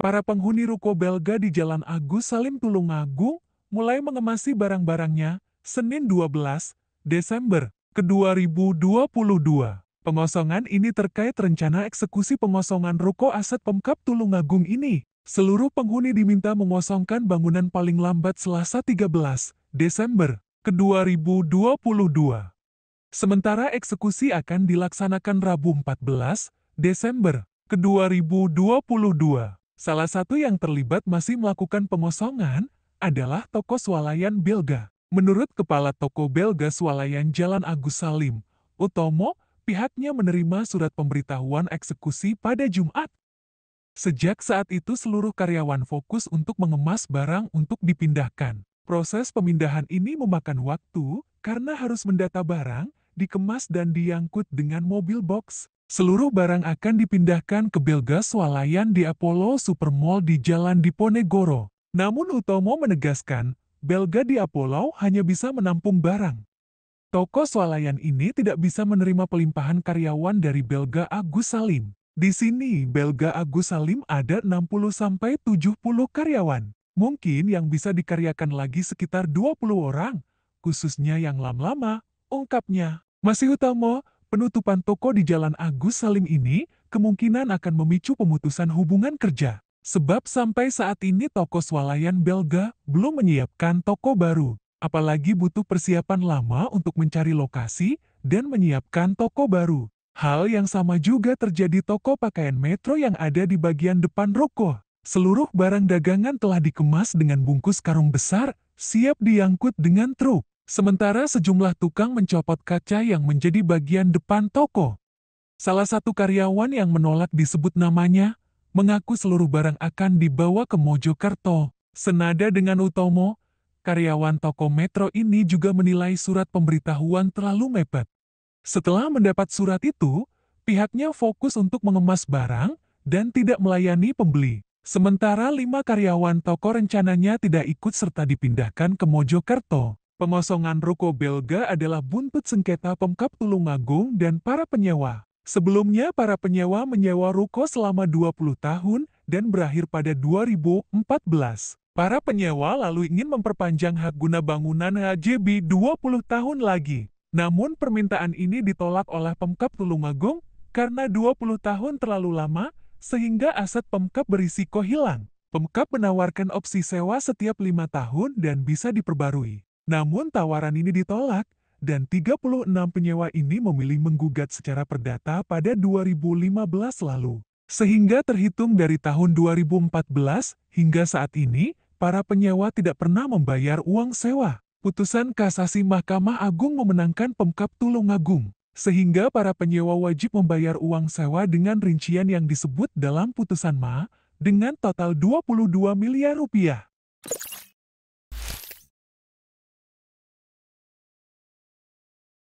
Para penghuni ruko Belga di Jalan Agus Salim Tulungagung mulai mengemasi barang-barangnya Senin 12 Desember ke 2022. Pengosongan ini terkait rencana eksekusi pengosongan ruko aset Pemkap Tulungagung ini. Seluruh penghuni diminta mengosongkan bangunan paling lambat Selasa 13 Desember ke 2022. Sementara eksekusi akan dilaksanakan Rabu 14 Desember ke 2022. Salah satu yang terlibat masih melakukan pengosongan adalah toko swalayan Belga. Menurut Kepala Toko Belga Swalayan Jalan Agus Salim, Utomo, pihaknya menerima surat pemberitahuan eksekusi pada Jumat. Sejak saat itu seluruh karyawan fokus untuk mengemas barang untuk dipindahkan. Proses pemindahan ini memakan waktu karena harus mendata barang, dikemas dan diangkut dengan mobil box. Seluruh barang akan dipindahkan ke Belga swalayan di Apollo Supermall di Jalan Diponegoro. Namun Utomo menegaskan, Belga di Apollo hanya bisa menampung barang. Toko swalayan ini tidak bisa menerima pelimpahan karyawan dari Belga Agus Salim. Di sini, Belga Agus Salim ada 60-70 karyawan. Mungkin yang bisa dikaryakan lagi sekitar 20 orang, khususnya yang lama-lama, ungkapnya. Masih Utomo, penutupan toko di Jalan Agus Salim ini kemungkinan akan memicu pemutusan hubungan kerja. Sebab sampai saat ini toko swalayan Belga belum menyiapkan toko baru. Apalagi butuh persiapan lama untuk mencari lokasi dan menyiapkan toko baru. Hal yang sama juga terjadi toko pakaian metro yang ada di bagian depan Roko. Seluruh barang dagangan telah dikemas dengan bungkus karung besar, siap diangkut dengan truk. Sementara sejumlah tukang mencopot kaca yang menjadi bagian depan toko. Salah satu karyawan yang menolak disebut namanya, mengaku seluruh barang akan dibawa ke Mojokerto. Senada dengan Utomo, karyawan toko Metro ini juga menilai surat pemberitahuan terlalu mepet. Setelah mendapat surat itu, pihaknya fokus untuk mengemas barang dan tidak melayani pembeli. Sementara lima karyawan toko rencananya tidak ikut serta dipindahkan ke Mojokerto. Pengosongan Ruko Belga adalah buntut sengketa Pemkap Tulungagung dan para penyewa. Sebelumnya para penyewa menyewa ruko selama 20 tahun dan berakhir pada 2014. Para penyewa lalu ingin memperpanjang hak guna bangunan HJB 20 tahun lagi. Namun permintaan ini ditolak oleh Pemkap Tulungagung karena 20 tahun terlalu lama sehingga aset Pemkap berisiko hilang. Pemkap menawarkan opsi sewa setiap lima tahun dan bisa diperbarui. Namun tawaran ini ditolak, dan 36 penyewa ini memilih menggugat secara perdata pada 2015 lalu. Sehingga terhitung dari tahun 2014 hingga saat ini, para penyewa tidak pernah membayar uang sewa. Putusan kasasi Mahkamah Agung memenangkan Pemkap Tulungagung, sehingga para penyewa wajib membayar uang sewa dengan rincian yang disebut dalam putusan MA dengan total 22 miliar rupiah.